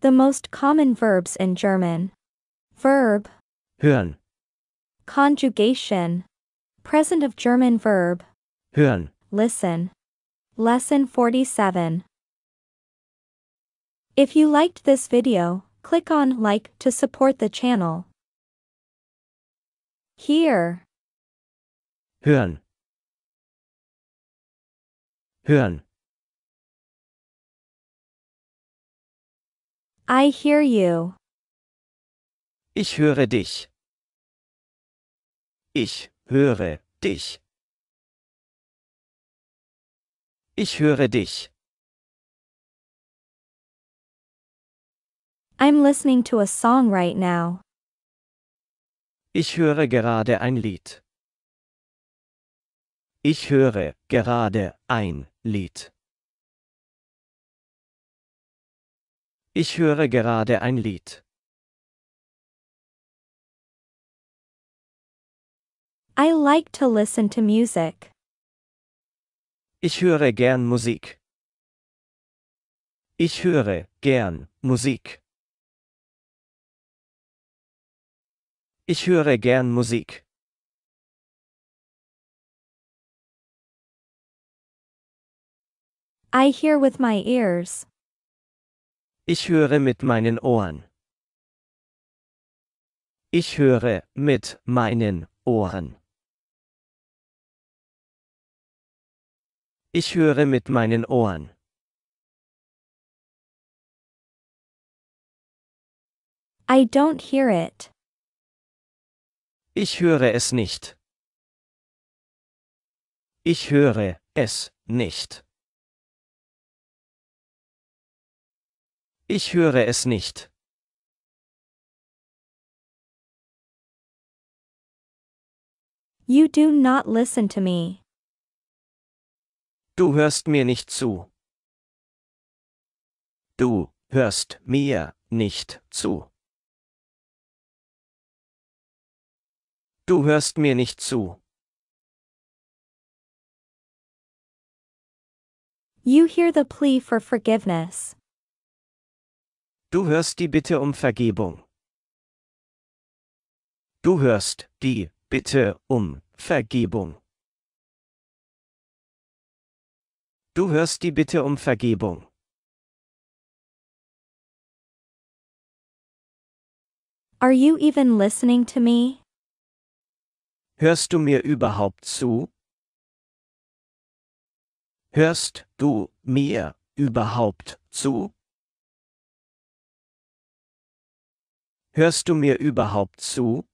The most common verbs in German. Verb. Hören. Conjugation. Present of German verb. Hören. Listen. Lesson 47. If you liked this video, click on like to support the channel. Here. Hören. Hören. I hear you. Ich höre dich. Ich höre dich. Ich höre dich. I'm listening to a song right now. Ich höre gerade ein Lied. Ich höre gerade ein Lied. Ich höre gerade ein Lied. I like to listen to music. Ich höre gern Musik. Ich höre gern Musik. Ich höre gern Musik. I hear with my ears. Ich höre mit meinen Ohren. Ich höre mit meinen Ohren. Ich höre mit meinen Ohren. I don't hear it. Ich höre es nicht. Ich höre es nicht. Ich höre es nicht. You do not listen to me. Du hörst mir nicht zu. Du hörst mir nicht zu. Du hörst mir nicht zu. You hear the plea for forgiveness. Du hörst die Bitte um Vergebung. Du hörst die Bitte um Vergebung. Du hörst die Bitte um Vergebung. Are you even listening to me? Hörst du mir überhaupt zu? Hörst du mir überhaupt zu? Hörst du mir überhaupt zu?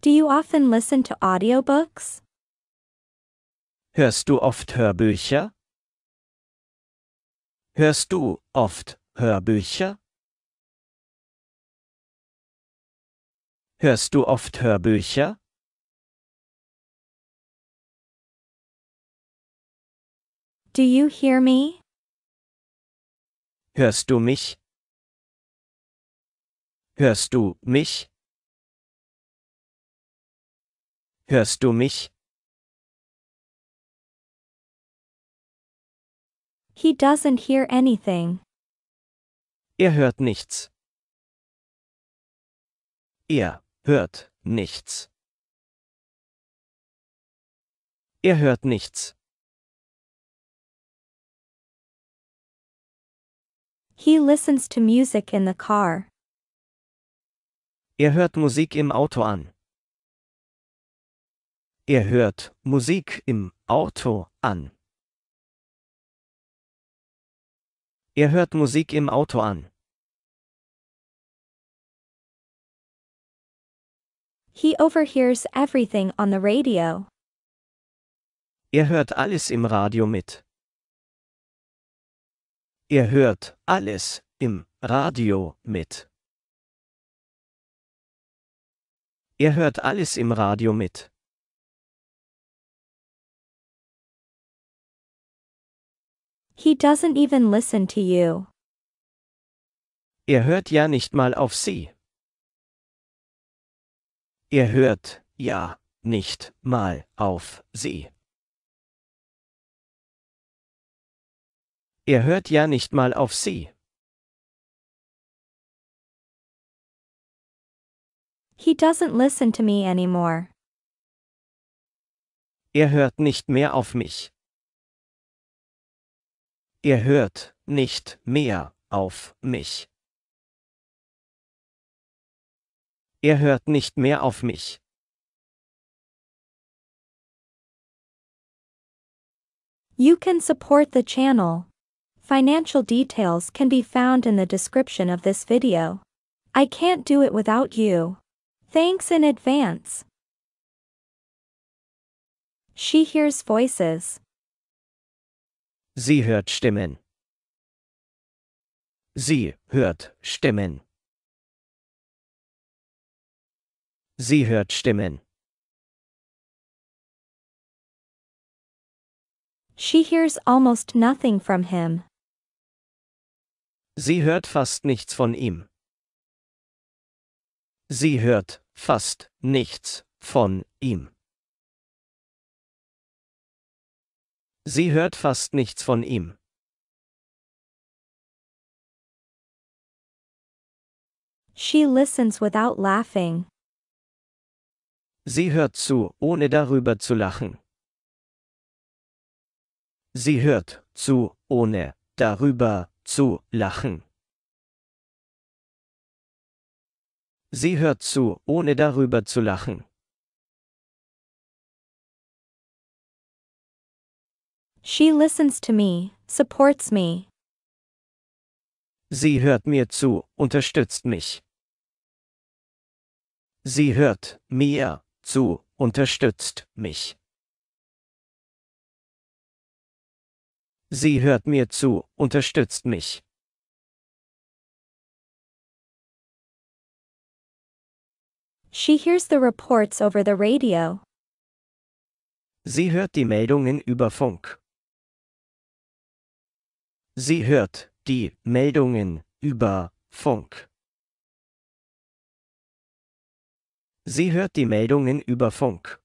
Do you often listen to audiobooks? Hörst du oft Hörbücher? Hörst du oft Hörbücher? Hörst du oft Hörbücher? Do you hear me? Hörst du mich? Hörst du mich? Hörst du mich? He doesn't hear anything. Er hört nichts. Er hört nichts. Er hört nichts. He listens to music in the car. Er hört Musik im Auto an. Er hört Musik im Auto an. Er hört Musik im Auto an. He overhears everything on the radio. Er hört alles im Radio mit. Ihr hört alles im Radio mit. Ihr hört alles im Radio mit. He doesn't even listen to you. Er hört ja nicht mal auf sie. Er hört ja nicht mal auf sie. Er hört ja nicht mal auf sie. He doesn't listen to me anymore. Er hört nicht mehr auf mich. Er hört nicht mehr auf mich. Er hört nicht mehr auf mich. You can support the channel. Financial details can be found in the description of this video. I can't do it without you. Thanks in advance. She hears voices. Sie hört Stimmen. Sie hört Stimmen. Sie hört Stimmen. She hears almost nothing from him. Sie hört fast nichts von ihm. Sie hört fast nichts von ihm. Sie hört fast nichts von ihm. She listens without laughing. Sie hört zu, ohne darüber zu lachen. Sie hört zu, ohne darüber zu lachen. Sie hört zu, ohne darüber zu lachen. She listens to me, supports me. Sie hört mir zu, unterstützt mich. Sie hört mir zu, unterstützt mich. Sie hört mir zu, unterstützt mich. She hears the reports over the radio. Sie hört die Meldungen über Funk. Sie hört die Meldungen über Funk. Sie hört die Meldungen über Funk.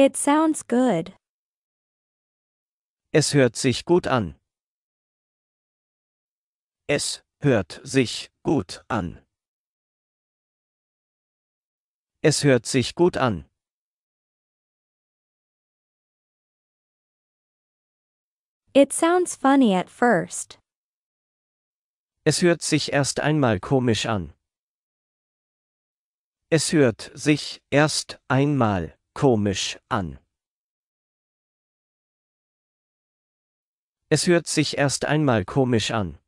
It sounds good. Es hört sich gut an. Es hört sich gut an. Es hört sich gut an. It sounds funny at first. Es hört sich erst einmal komisch an. Es hört sich erst einmal komisch an. Es hört sich erst einmal komisch an.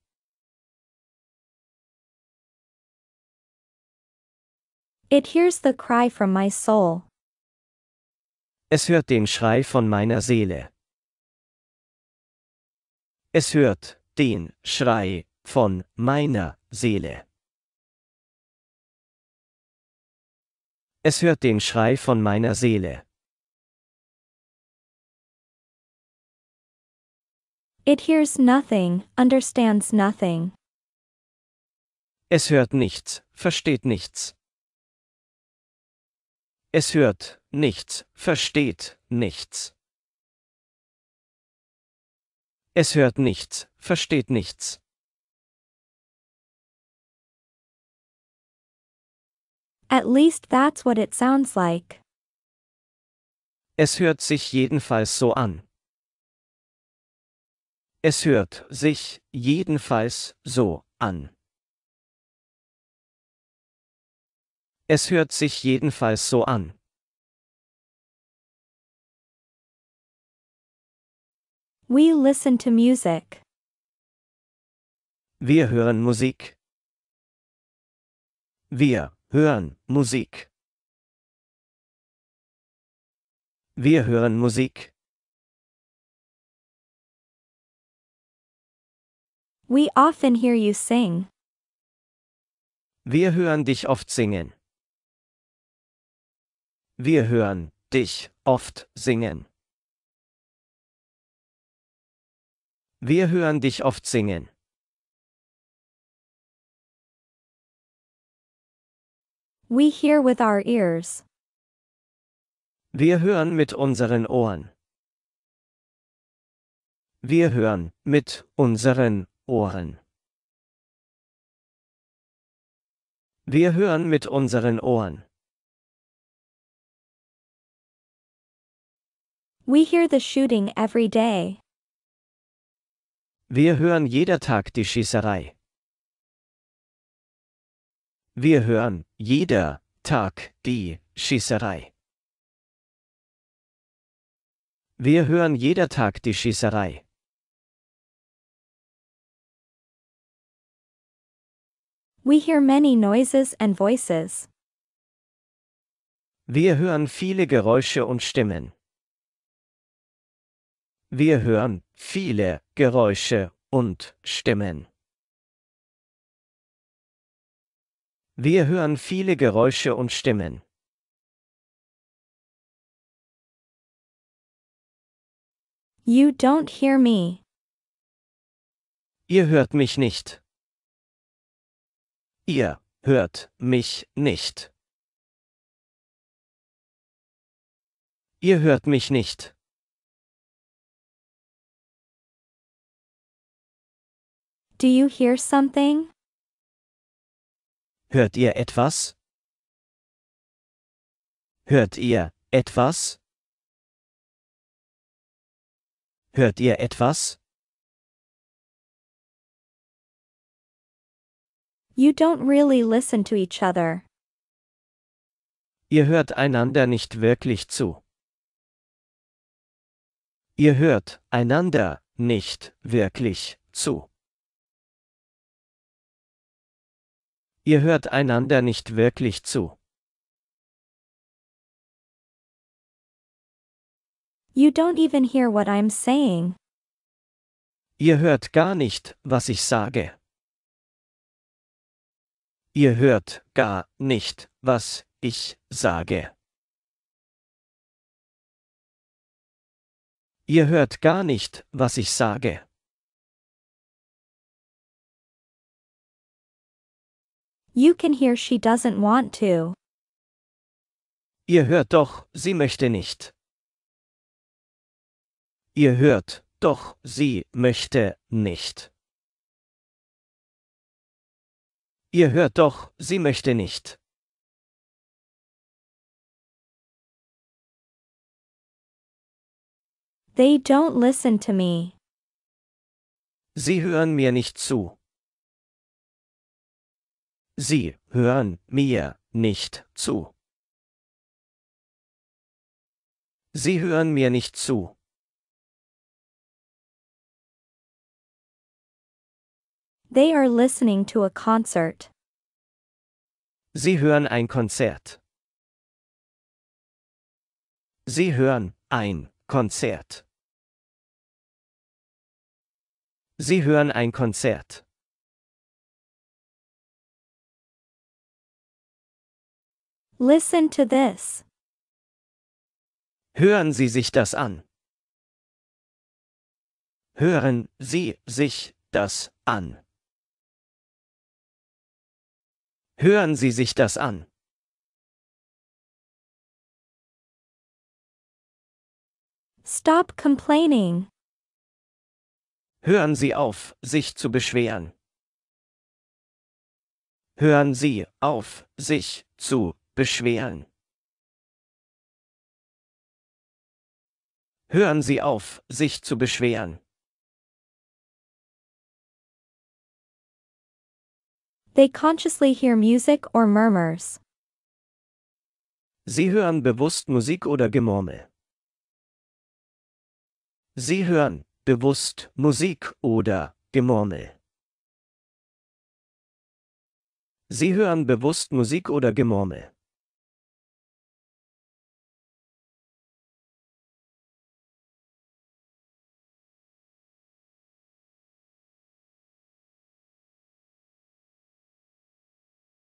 It hears the cry from my soul. Es hört den Schrei von meiner Seele. Es hört den Schrei von meiner Seele. Es hört den Schrei von meiner Seele. It hears nothing, understands nothing. Es hört nichts, versteht nichts. Es hört nichts, versteht nichts. Es hört nichts, versteht nichts. At least that's what it sounds like. Es hört sich jedenfalls so an. Es hört sich jedenfalls so an. Es hört sich jedenfalls so an. We listen to music. Wir hören Musik. Wir Hören, Musik. Wir hören Musik. We often hear you sing. Wir hören dich oft singen. Wir hören dich oft singen. Wir hören dich oft singen. We hear with our ears. Wir hören mit unseren Ohren. Wir hören mit unseren Ohren. Wir hören mit unseren Ohren. We hear the shooting every day. Wir hören jeder Tag die Schießerei. Wir hören jeder Tag die Schießerei. Wir hören jeder Tag die Schießerei. We hear many noises and voices. Wir hören viele Geräusche und Stimmen. Wir hören viele Geräusche und Stimmen. Wir hören viele Geräusche und Stimmen. You don't hear me. Ihr hört mich nicht. Ihr hört mich nicht. Ihr hört mich nicht. Do you hear something? Hört ihr etwas? Hört ihr etwas? Hört ihr etwas? You don't really listen to each other. Ihr hört einander nicht wirklich zu. Ihr hört einander nicht wirklich zu. Ihr hört einander nicht wirklich zu. You don't even hear what I'm saying. Ihr hört gar nicht, was ich sage. Ihr hört gar nicht, was ich sage. Ihr hört gar nicht, was ich sage. You can hear she doesn't want to. Ihr hört doch, sie möchte nicht. Ihr hört, doch sie möchte nicht. Ihr hört doch, sie möchte nicht. They don't listen to me. Sie hören mir nicht zu. Sie hören mir nicht zu. Sie hören mir nicht zu. They are listening to a concert. Sie hören ein Konzert. Sie hören ein Konzert. Sie hören ein Konzert. Listen to this. Hören Sie sich das an. Hören Sie sich das an. Hören Sie sich das an. Stop complaining. Hören Sie auf, sich zu beschweren. Hören Sie auf, sich zu beschweren. Hören Sie auf, sich zu beschweren. They consciously hear music or murmurs. Sie hören bewusst Musik oder Gemurmel. Sie hören bewusst Musik oder Gemurmel. Sie hören bewusst Musik oder Gemurmel.